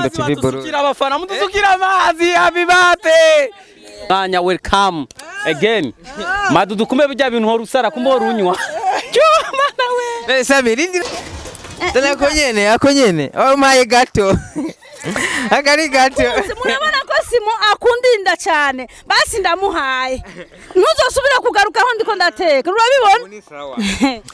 basukira abafana eh? mudusukira amazi happy birthday mwanya welcome ah. again ah. madu bijya bintu hora usara kumbe hora cyuma nawe sabiri ndana ko nyene ako oh my gato akari gato murabona ko simu akundinda cyane basi ndamuhaye ntuzosubire kugaruka aho ndiko ndateka urabibona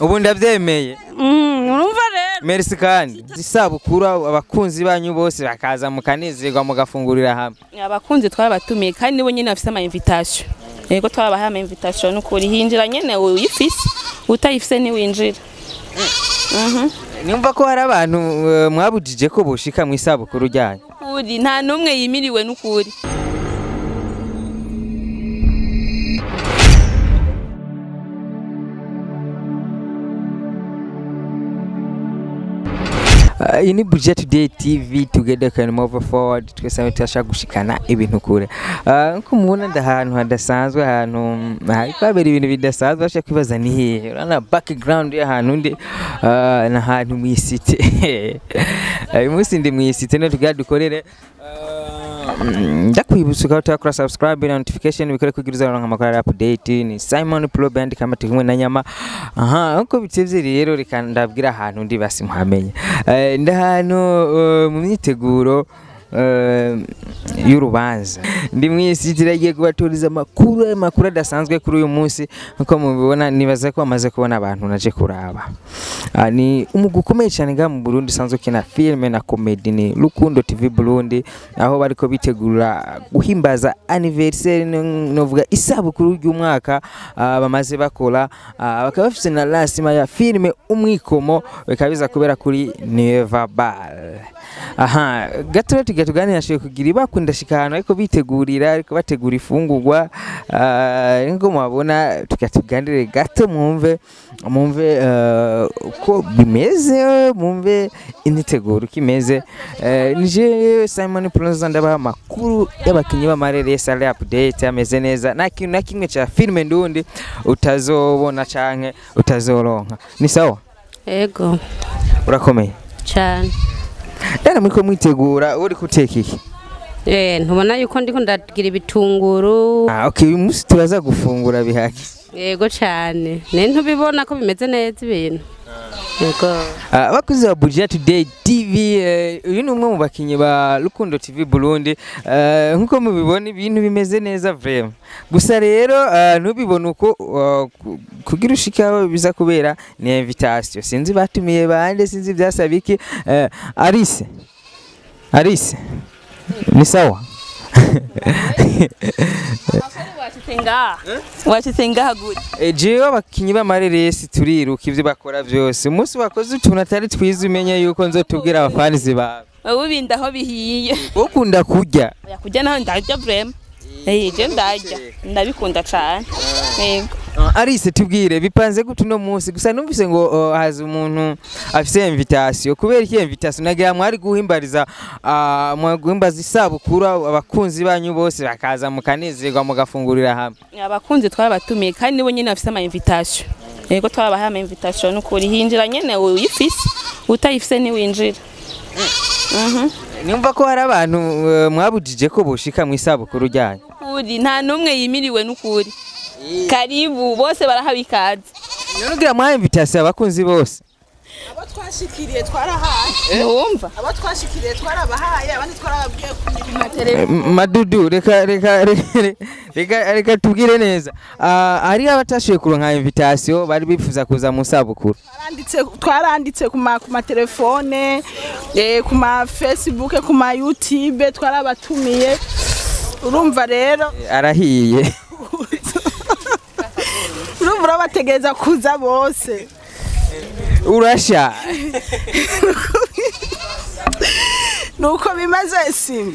ubu ndabyemeye mm, urumva rero merisi kandi isabukuru abakunzi banyu bose bakaza mukanezerwa mugafungurira hamwe abakunzi twabatumiye kandi nibo nyine bafite ama invitation yego twabahaye ama invitation ukuri hinjira nyene uyifise utayifise ntiwinjira mm. mhm. nimba ko hari abantu eh, mwabujije ko bushika mu isabukuru ryanyu nta n'umwe yimiriwe n'ukuri Eh, iyi ni buruje tudeyi tivi tugede kani mova forward twese tubasha gushikana ibintu kure eh, nk'uko mubona ahantu hadasanzwe ahantu mm, hari kuhabera ibintu bidasanzwe basha kwibaza ni hehe urabona background y'ahantu ndi eh, ni ahantu mu isite uyu munsi ndi mu isite none tugira dukorere Mm, ndakwibutsa ukatakora subscribe na notification bikore kugira amakuru ya update ni Simon Pro kama tumwe na nyama aha uko bitevye rero reka ndabwira ahantu ndi basi muhamenye eh, ndahantu eh, mu myiteguro Eh, y'urubanza ndi mu turagiye kubaturiza amakuru amakuru adasanzwe kuri uyu munsi nk'uko mubibona nibaza ko bamaze kubona abantu naje kuraba ah, ni umugwi ukomeye cyane ngaha mu Burundi usanzwe ukina filime na komedi ni Rukundo TV Burundi aho bari ko bitegura guhimbaza anniversaire novuga isabukuru ry'umwaka ah, bamaze bakora ah, bakaba bafite na rasima ya filime umwikomo bikaba biza kubera kuri Neva Bar aha gato tujya tuganira kugira ibakundashika ahantu ariko bitegurira ariko bategura ifungurwa ah, niko mubabona tujya gato mwumve mwumve ah, uko bimeze mwumve imyiteguro uko imeze eh, nije simon pulonza ndabaha amakuru y'abakinnyi b'amarere sale update ameze neza nta kintu na kimwe cya filime ndundi utazobona canke utazoronka ni sawa ego urakomeye cyane rero muri mwitegura uri guteka iki eh, ntubona yuko ndiko ndagira ibitunguru ah, uyu munsi turaza gufungura bihari yego cyane ntubibona ko bimeze neza ibintu Ah, abakozi ba burira today tv eh, uyu ni umwe mu bakinnyi ba rukundo tv burundi eh, nk'uko mubibona ibintu bimeze neza vrema gusa rero eh, ntubibone uko kugira ushikaho biza kubera ni invitation sinzi batumiye bande sinzi byasaba iki arise arise ni sawa wakitingaha wakitingaha gute eh, jewe abakinyi b'amareresi turiruka ivyo bakora byose umunsi wakoze utuntu atari twiza umenye yuko nzotubwira abafanizi bawe ubu bindaho bihiye ukunda kurya kurya naho ndarya vrema eh. eh, je ndarya ndabikunda cane yego arise ah, tubwire bipanze gute uno munsi gusa numvise ngo oh, haza umuntu afise invitasiyo kubera iki invitasiyo nagira mwari guhimbariza ah, guhimbaza isabukuru abakunzi banyu bose bakaza mukanezerwa mugafungurira hamwe abakunzi twabatumiye kandi nibo nyine bafise ama invitation yego twabahaye ama invitation n'ukuri hinjira nyene uyifise utayifise ntiwinjira mm. mhm. nimba ko hari abantu eh, mwabujije ko bushika mu isabukuru ryanyu nta n'umwe yimiriwe n'ukuri karibu bose barahabikaze rero uriya mwaha imvitasiyo abakunzi bose abo twashikiriye twarahaye wumva eh? abo twashikiriye twarabahaye abandi twarababwiye ku mirimo telefone madudu reka reka reka reka tubwire neza hari ah, abatashoboye kuronka invitation bari bifuza kuza mu sabukuru twaranditse ku matelefone eh, ku ma facebook ku ma youtube twarabatumiye urumva rero arahiye murabategereza kuza bose urashya nuko bimaze simu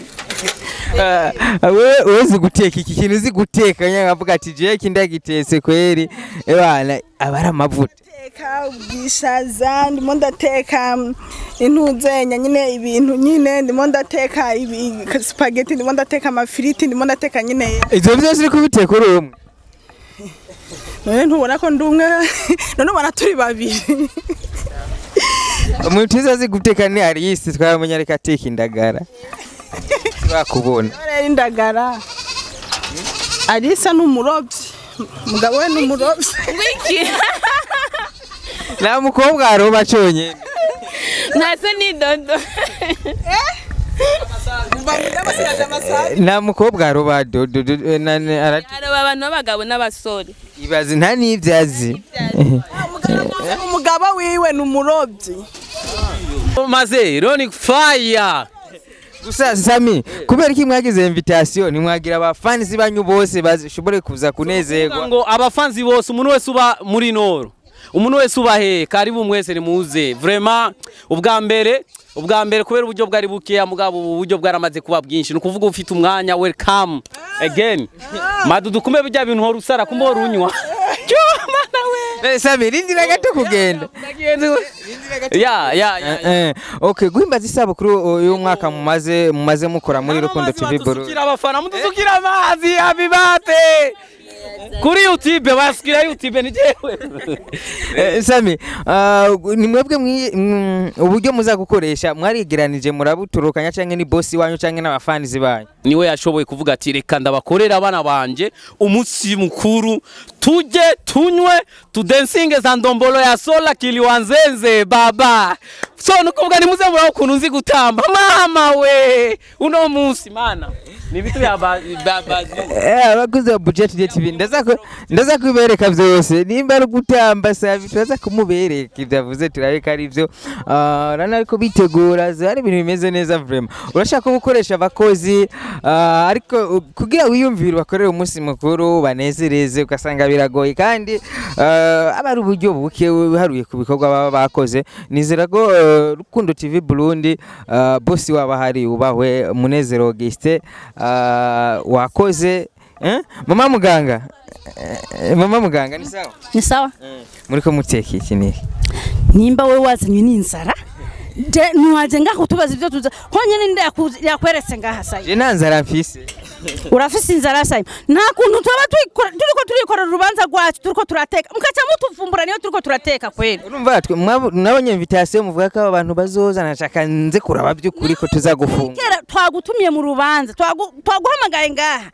wowe eh, uzi guteka iki kintu uzi guteka nyabavuga ati jiye kindagitetse kweri abana aba ari amavuta ndateka ubwishaza ndimo ndateka mm, intuzenya nyine ibintu nyine ndimo ndateka supageti ndimo ndateka amafiriti ndimo ndateka nyine ibyo byose uri kubiteka uri umwe none eh, ntubona ko ndi umwe none ubona turi babiri umuntu uzi guteka ni ariyisi twamenya reka ateka indagara bakubona rero indagara arisa ni umurobyi umugabo we ni umurobyi nta mukobwa aroba cyonyine ntase ni dodo eh? nta mukobwa aroba abantu b'abagabo n'abasore ibaze nta n'ibyo azi umugabo wiwe ni umurobyi maze roni faya gusa sami kubera ko mwagize invitation ntimwagira abafanzi banyu bose bashobore kuza kunezerwa ngo abafanzi bose umuntu wese uba muri noro umuntu wese ubahe karibu mwese ni vurema ubwa mbere ubwa mbere kubera uburyo bwari bukeya mugabo ubu buryo bwaramaze kuba bwinshi ni ukuvuga ufite umwanya welikamu egeni madudukume bijya bintu uhora usara kumbe uhora unywa eh, sabe rindira gato kugenda ya ya ya eh, eh. guhimbaza isabukuru y'umwaka mumaze mumaze mukora muri rukundo tv buru abafana mudusukira amazi abibate kuri yutube baswira yutube ni njyewe eh, sami ah, ni mwebwe mm, uburyo muzagukoresha mwarigeranije murabuturukanya cyangwa ni bosi wanyu cyangwa n'abafanizi banyu niwe yashoboye kuvuga ati reka ndabakorera abana banjye umunsi mukuru tujye tunywe tudensinge za ndombolo ya sola wanzenze baba so ni ukuvuga ni muze ukuntu nzi gutamba mama we uno munsi mana ni ibiti bya bazi abakuze ba eh, budget ndaza kubereka byose nimba ari ugutamba savi turaza kumubereka ibyo avuze turabe ko ari byo urabona ah, ko bitegura hari ibintu bimeze neza vurema urashaka gukoresha abakozi ah, ariko kugira wiyumvire bakorere umunsi mukuru banezereze ugasanga biragoye kandi ah, aba ari uburyo buke buharuye ku bikorwa baba bakoze nizera ko rukundo tv burundi bosi waba hari ubahwe munezero augustin wakoze Eh? mama muganga eh, mama muganga ni sawa ni sawa eh. muri ko muteka iki ni nimba we wazanye n'inzara ntiwajya ngaho tubaza ibyo tuza honyine nda yakweretse ngaha sayi je nanzara mfise urafise inzara sayi nta kuntu tuba turiko turikorera urubanza rwacu turiko turateka mukaca mutuvumbura niyo turiko turateka kweli urumva twe nabonye muvuga ko abantu bazoza nashaka nze kuraba by'ukuri ko tuzagufunga twagutumye mu rubanza twaguhamagaye ngaha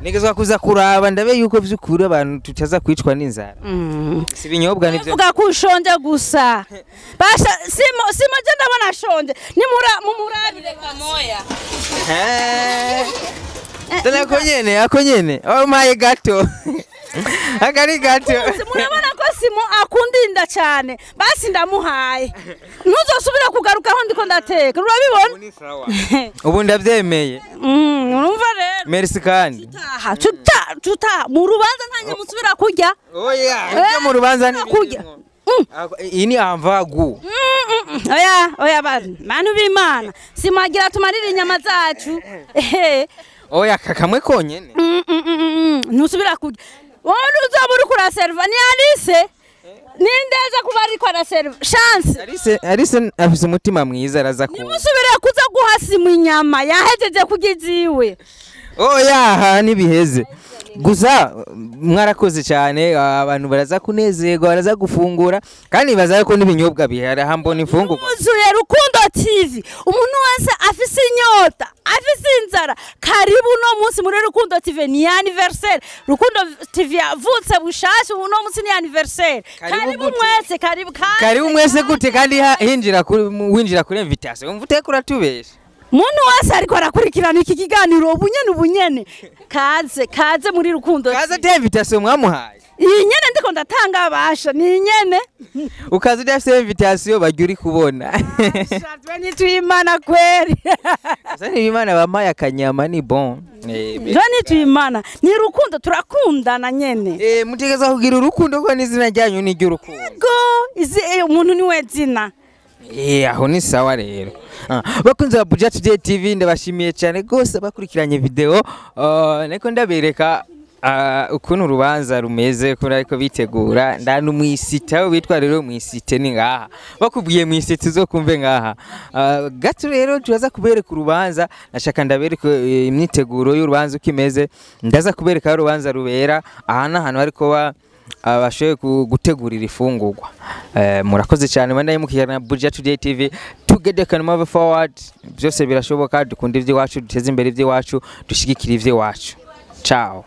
negeza kuza kuraba ndave yuko vyukuri vanhu tuchaza kuitwa ninzara mm. sivinyobwavuga kushonje gusa basa simo simo jendavona shonje nimumurarire kamoya eh, tana konyene akonyene omaye oh gato akari gato murabona ko simu akunda cyane basi ndamuhaye ntuzosubire kugaruka aho ndiko ndateka urabibona ubu ndabyemeye mm, urumva rero merci kandi mu rubanza ntange musubira kujya oya oh, eh, mu rubanza kurya iyi mm. ah, ni amvagu mm, oya oya bantu b'imana simagira tumarire inyama zacu oya kamwe konyine ntusubira kurya wowe ntuzoba uri kuraseriva ni alice eh? ni ndeza kuba ariko araseriva shanse alice afite umutima mwiza araza kuba nimusubire kuza guhasima inyama yahejeje kurya iziwe oya oh, aha ntibiheze gusa mwarakoze cyane abantu baraza kunezerwa baraza gufungura kandi baza ko n'ibinyobwa bihari mbona imfungurwa wuzuye rukundo tivi umuntu wese afise inyota afise inzara karibu uno munsi muri rukundo tivi ni aniveriseri rukundo tivi yavutse bushashe uno munsi ni aniveriseri karibu mwese karibu mwese gute kandi hinjira kuri winjira kuri invitasiyo mvute kuratubesha muntu wese ariko arakurikirana iki kiganiro ubunyene ubunyene kaze kaze muri rukundo kaze invitation mwamuhaye iyi nyene ndiko ndatanga abasha ni nyene ukaze udafite invitation bajya uri kubona twe kweri gusa bampaye akanyama ni bon twe nitwimana ni rukundo turakundana nyene eh mutegeza urukundo ko n'izina ryanyu ni ry'urukundo yego eh, umuntu niwe zina Eh, aho ni sawa rero ah, bakunze ba bujaci bya tv ndabashimiye cyane rwose bakurikiranye videwo ah, niko ndabereka ah, ukuntu urubanza rumeze kubera ariko bitegura ndana mu isite aho bitwa rero mu ni ngaha bakubwiye mu isite zo kumve ngaha gato rero turaza kubereka urubanza nashaka ndabereka eh, imyiteguro y'urubanza uko imeze ndaza kubereka aho urubanza rubera aha ni ahantu hari kuba abashoboye gutegurira ifungurwa eh, murakoze cyane wenda yimukira na burya tudeyi tivi tugede kani move forward byose birashoboka dukunda iby'iwacu duteze imbere iby'iwacu dushyigikire iby'iwacu caho